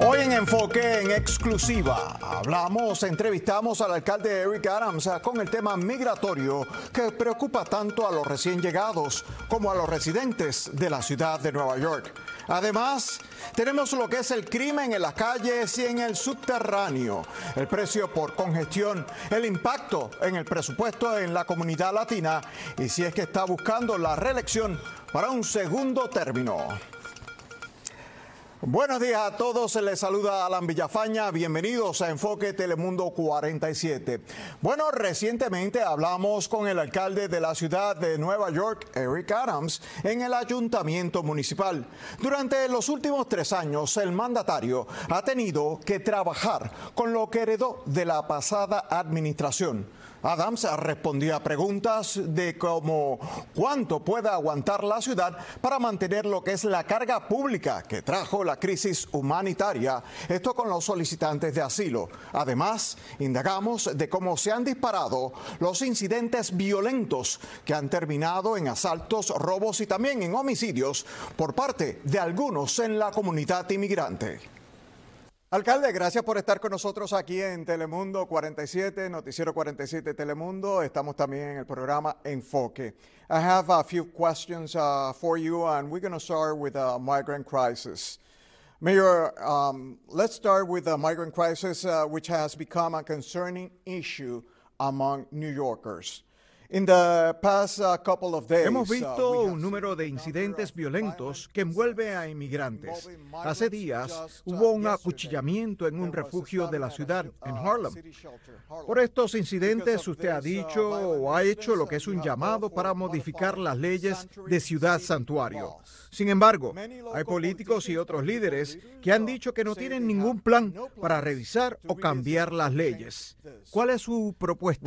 Hoy en Enfoque en exclusiva hablamos, entrevistamos al alcalde Eric Adams eh, con el tema migratorio que preocupa tanto a los recién llegados como a los residentes de la ciudad de Nueva York. Además, tenemos lo que es el crimen en las calles y en el subterráneo, el precio por congestión, el impacto en el presupuesto en la comunidad latina y si es que está buscando la reelección para un segundo término. Buenos días a todos, se les saluda Alan Villafaña, bienvenidos a Enfoque Telemundo 47. Bueno, recientemente hablamos con el alcalde de la ciudad de Nueva York, Eric Adams, en el ayuntamiento municipal. Durante los últimos tres años, el mandatario ha tenido que trabajar con lo que heredó de la pasada administración. Adams respondió a preguntas de cómo cuánto pueda aguantar la ciudad para mantener lo que es la carga pública que trajo la crisis humanitaria, esto con los solicitantes de asilo. Además, indagamos de cómo se han disparado los incidentes violentos que han terminado en asaltos, robos y también en homicidios por parte de algunos en la comunidad inmigrante. Alcalde, gracias por estar con nosotros aquí en Telemundo 47, Noticiero 47 Telemundo. Estamos también en el programa Enfoque. I have a few questions uh, for you, and we're going to start with a migrant crisis. Mayor, um, let's start with the migrant crisis, uh, which has become a concerning issue among New Yorkers. Hemos visto un número de uh, incidentes violentos que envuelve a inmigrantes. Hace días uh, hubo un acuchillamiento en un refugio de la ciudad, en uh, Harlem. Por estos incidentes usted ha dicho o ha hecho lo que es un llamado para modificar las leyes de ciudad santuario. Sin embargo, hay políticos y otros líderes que han dicho que no tienen ningún plan para revisar o cambiar las leyes. ¿Cuál es su propuesta?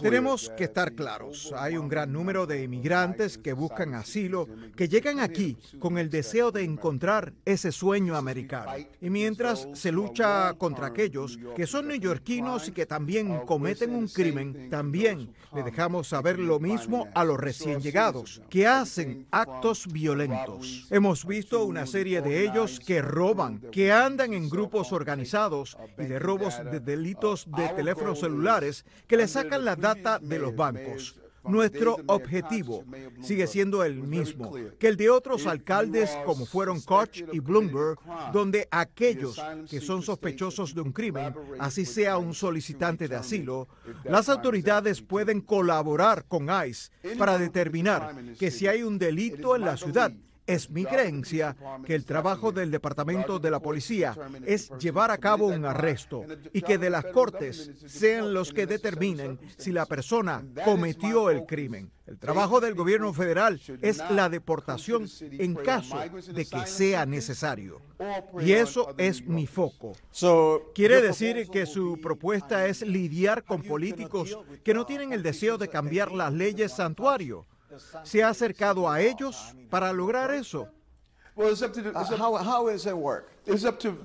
Tenemos que estar claros. Hay un gran número de inmigrantes que buscan asilo, que llegan aquí con el deseo de encontrar ese sueño americano. Y mientras se lucha contra aquellos que son neoyorquinos y que también cometen un crimen, también le dejamos saber lo mismo a los recién llegados, que hacen actos violentos. Hemos visto una serie de ellos que roban, que andan en grupos organizados y de robos de delitos de teléfonos celulares que le sacan la data de los bancos. Nuestro objetivo sigue siendo el mismo que el de otros alcaldes como fueron Koch y Bloomberg, donde aquellos que son sospechosos de un crimen, así sea un solicitante de asilo, las autoridades pueden colaborar con ICE para determinar que si hay un delito en la ciudad, es mi creencia que el trabajo del Departamento de la Policía es llevar a cabo un arresto y que de las Cortes sean los que determinen si la persona cometió el crimen. El trabajo del gobierno federal es la deportación en caso de que sea necesario. Y eso es mi foco. Quiere decir que su propuesta es lidiar con políticos que no tienen el deseo de cambiar las leyes santuario se ha acercado a ellos para lograr eso.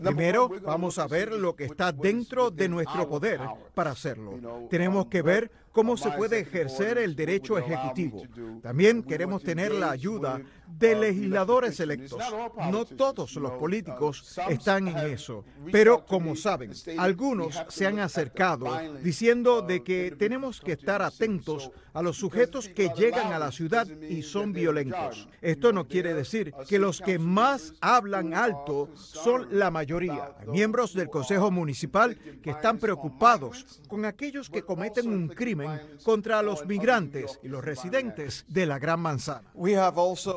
Primero, vamos a ver lo que está dentro de nuestro poder para hacerlo. Tenemos que ver cómo se puede ejercer el derecho ejecutivo. También queremos tener la ayuda de um, legisladores electos. No todos los um, políticos están en eso, pero como saben, algunos se han acercado diciendo de que tenemos que estar atentos a los sujetos que llegan a la ciudad y son violentos. Esto no quiere decir que los que más hablan alto son son la mayoría, miembros del Consejo Municipal que están preocupados con aquellos que cometen un crimen contra los migrantes y los residentes de la Gran Manzana.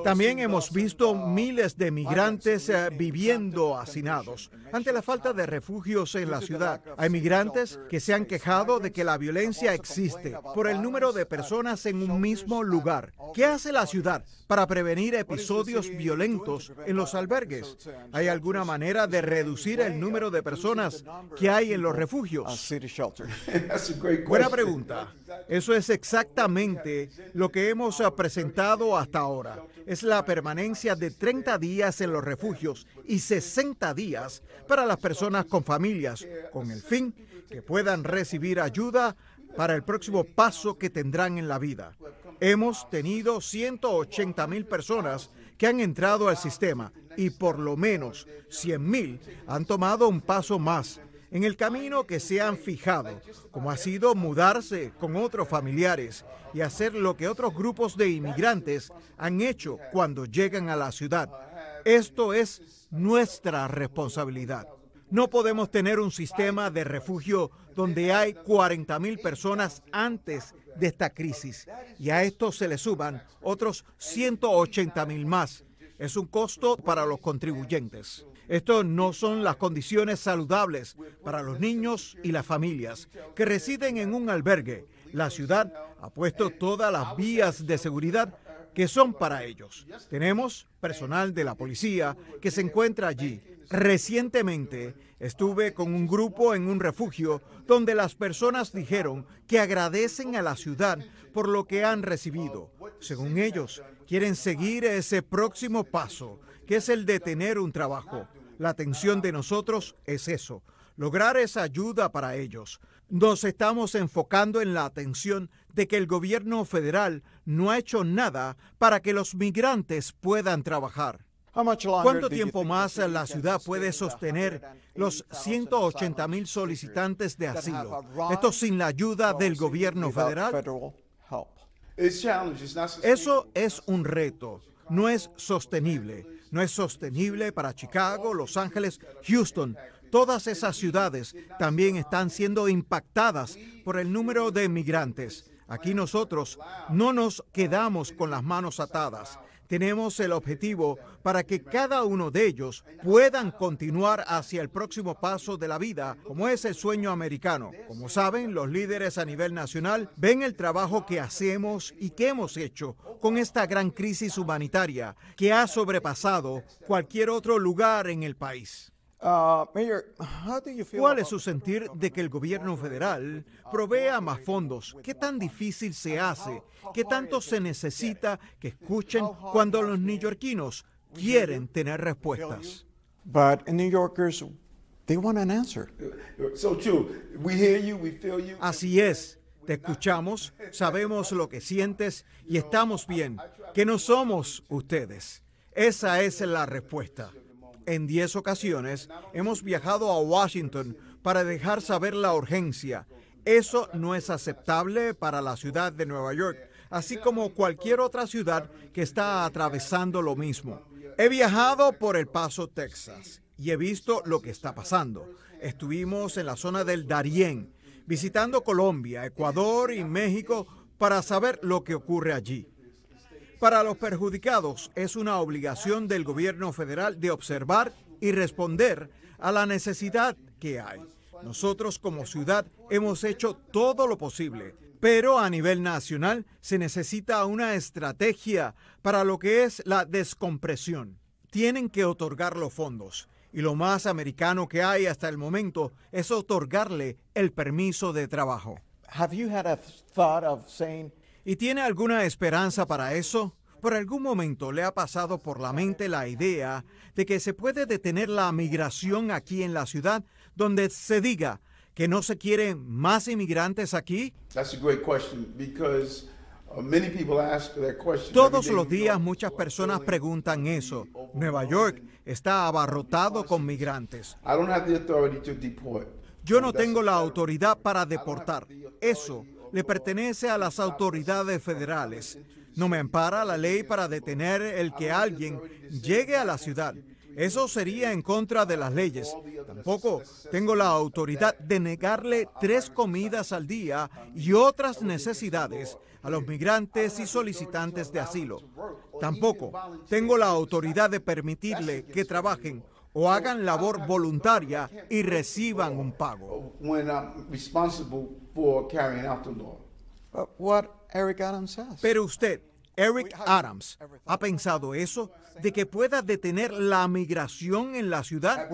También hemos visto uh, miles de migrantes eh, viviendo hacinados ante la falta de refugios en la ciudad. Hay migrantes que se han quejado de que la violencia existe por el número de uh, personas en un mismo uh, lugar. ¿Qué hace la ciudad para prevenir episodios violentos en los albergues? ¿Hay alguna manera de reducir el número de personas que hay en los refugios? Buena pregunta. Eso es exactamente lo que hemos ah, presentado hasta ahora. Es la permanencia de 30 días en los refugios y 60 días para las personas con familias, con el fin que puedan recibir ayuda para el próximo paso que tendrán en la vida. Hemos tenido 180 mil personas que han entrado al sistema y por lo menos 100.000 han tomado un paso más en el camino que se han fijado, como ha sido mudarse con otros familiares y hacer lo que otros grupos de inmigrantes han hecho cuando llegan a la ciudad. Esto es nuestra responsabilidad. No podemos tener un sistema de refugio donde hay 40.000 personas antes de esta crisis y a esto se le suman otros 180 mil más. Es un costo para los contribuyentes. Esto no son las condiciones saludables para los niños y las familias que residen en un albergue. La ciudad ha puesto todas las vías de seguridad que son para ellos. Tenemos personal de la policía que se encuentra allí. Recientemente estuve con un grupo en un refugio donde las personas dijeron que agradecen a la ciudad por lo que han recibido. Según ellos, quieren seguir ese próximo paso, que es el de tener un trabajo. La atención de nosotros es eso, lograr esa ayuda para ellos. Nos estamos enfocando en la atención de que el gobierno federal no ha hecho nada para que los migrantes puedan trabajar. ¿Cuánto tiempo más la ciudad puede sostener los 180 mil solicitantes de asilo? Esto sin la ayuda del gobierno federal. Eso es un reto, no es sostenible. No es sostenible para Chicago, Los Ángeles, Houston, Todas esas ciudades también están siendo impactadas por el número de migrantes. Aquí nosotros no nos quedamos con las manos atadas. Tenemos el objetivo para que cada uno de ellos puedan continuar hacia el próximo paso de la vida, como es el sueño americano. Como saben, los líderes a nivel nacional ven el trabajo que hacemos y que hemos hecho con esta gran crisis humanitaria que ha sobrepasado cualquier otro lugar en el país. Ah, ¿Cuál es su sentir de que el gobierno federal provea más fondos? ¿Qué tan difícil se hace? ¿Qué tanto se necesita que escuchen cuando los neoyorquinos quieren tener respuestas? Así es. Te escuchamos, sabemos lo que sientes y estamos bien, que no somos ustedes. Esa es la respuesta. En 10 ocasiones hemos viajado a Washington para dejar saber la urgencia. Eso no es aceptable para la ciudad de Nueva York, así como cualquier otra ciudad que está atravesando lo mismo. He viajado por El Paso, Texas, y he visto lo que está pasando. Estuvimos en la zona del Darién, visitando Colombia, Ecuador y México para saber lo que ocurre allí. Para los perjudicados es una obligación del gobierno federal de observar y responder a la necesidad que hay. Nosotros como ciudad hemos hecho todo lo posible, pero a nivel nacional se necesita una estrategia para lo que es la descompresión. Tienen que otorgar los fondos y lo más americano que hay hasta el momento es otorgarle el permiso de trabajo. Have you had a ¿Y tiene alguna esperanza para eso? ¿Por algún momento le ha pasado por la mente la idea de que se puede detener la migración aquí en la ciudad, donde se diga que no se quieren más inmigrantes aquí? Todos los días muchas personas preguntan eso. Nueva York está abarrotado con migrantes. Yo no tengo la autoridad para deportar. Eso le pertenece a las autoridades federales. No me ampara la ley para detener el que alguien llegue a la ciudad. Eso sería en contra de las leyes. Tampoco tengo la autoridad de negarle tres comidas al día y otras necesidades a los migrantes y solicitantes de asilo. Tampoco tengo la autoridad de permitirle que trabajen o hagan labor voluntaria y reciban un pago responsible for carrying out the law. Pero usted, Eric Adams, ¿ha pensado eso? ¿De que pueda detener la migración en la ciudad?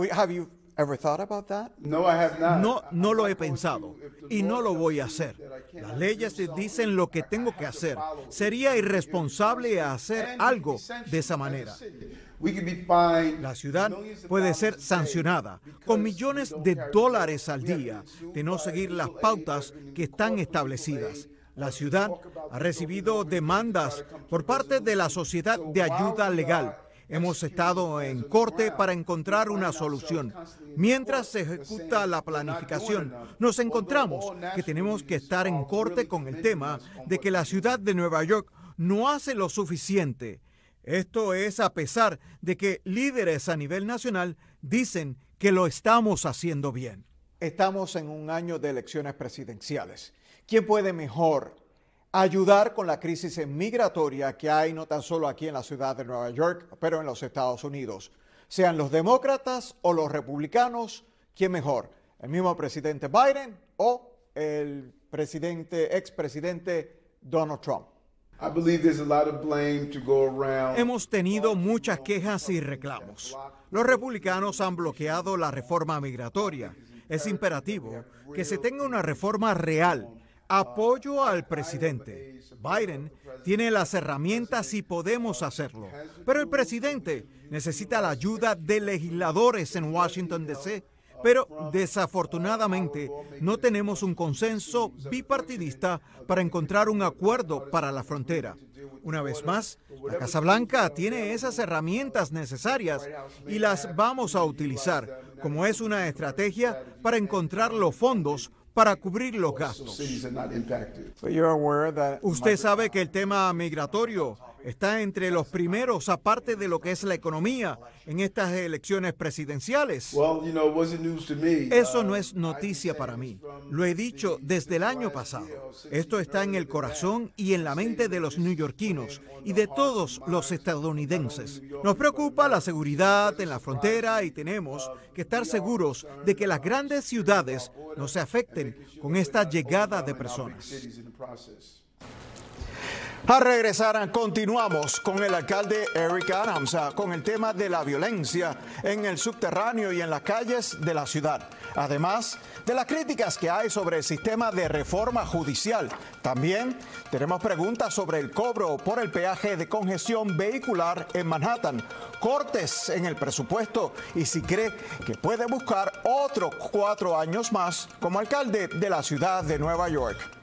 no, no lo he pensado y no lo voy a hacer. Las leyes dicen lo que tengo que hacer. Sería irresponsable hacer algo de esa manera. La ciudad puede ser sancionada con millones de dólares al día de no seguir las pautas que están establecidas. La ciudad ha recibido demandas por parte de la Sociedad de Ayuda Legal Hemos estado en corte para encontrar una solución. Mientras se ejecuta la planificación, nos encontramos que tenemos que estar en corte con el tema de que la ciudad de Nueva York no hace lo suficiente. Esto es a pesar de que líderes a nivel nacional dicen que lo estamos haciendo bien. Estamos en un año de elecciones presidenciales. ¿Quién puede mejor ayudar con la crisis migratoria que hay no tan solo aquí en la ciudad de Nueva York, pero en los Estados Unidos. Sean los demócratas o los republicanos, ¿quién mejor? ¿El mismo presidente Biden o el presidente, expresidente Donald Trump? Hemos tenido muchas quejas y reclamos. Los republicanos han bloqueado la reforma migratoria. Es imperativo que se tenga una reforma real Apoyo al presidente. Biden tiene las herramientas y podemos hacerlo. Pero el presidente necesita la ayuda de legisladores en Washington, D.C. Pero desafortunadamente no tenemos un consenso bipartidista para encontrar un acuerdo para la frontera. Una vez más, la Casa Blanca tiene esas herramientas necesarias y las vamos a utilizar, como es una estrategia para encontrar los fondos para cubrir los gastos. Usted sabe que el tema migratorio está entre los primeros, aparte de lo que es la economía, en estas elecciones presidenciales. Eso no uh, es noticia para mí. Lo he dicho desde el año pasado. Esto está en el corazón y en la mente de los neoyorquinos y de todos los estadounidenses. Nos preocupa la seguridad en la frontera y tenemos uh, que estar seguros de que las grandes ciudades no se afecten con esta llegada de personas. A regresar, continuamos con el alcalde Eric Adams ah, con el tema de la violencia en el subterráneo y en las calles de la ciudad. Además de las críticas que hay sobre el sistema de reforma judicial, también tenemos preguntas sobre el cobro por el peaje de congestión vehicular en Manhattan, cortes en el presupuesto y si cree que puede buscar otros cuatro años más como alcalde de la ciudad de Nueva York.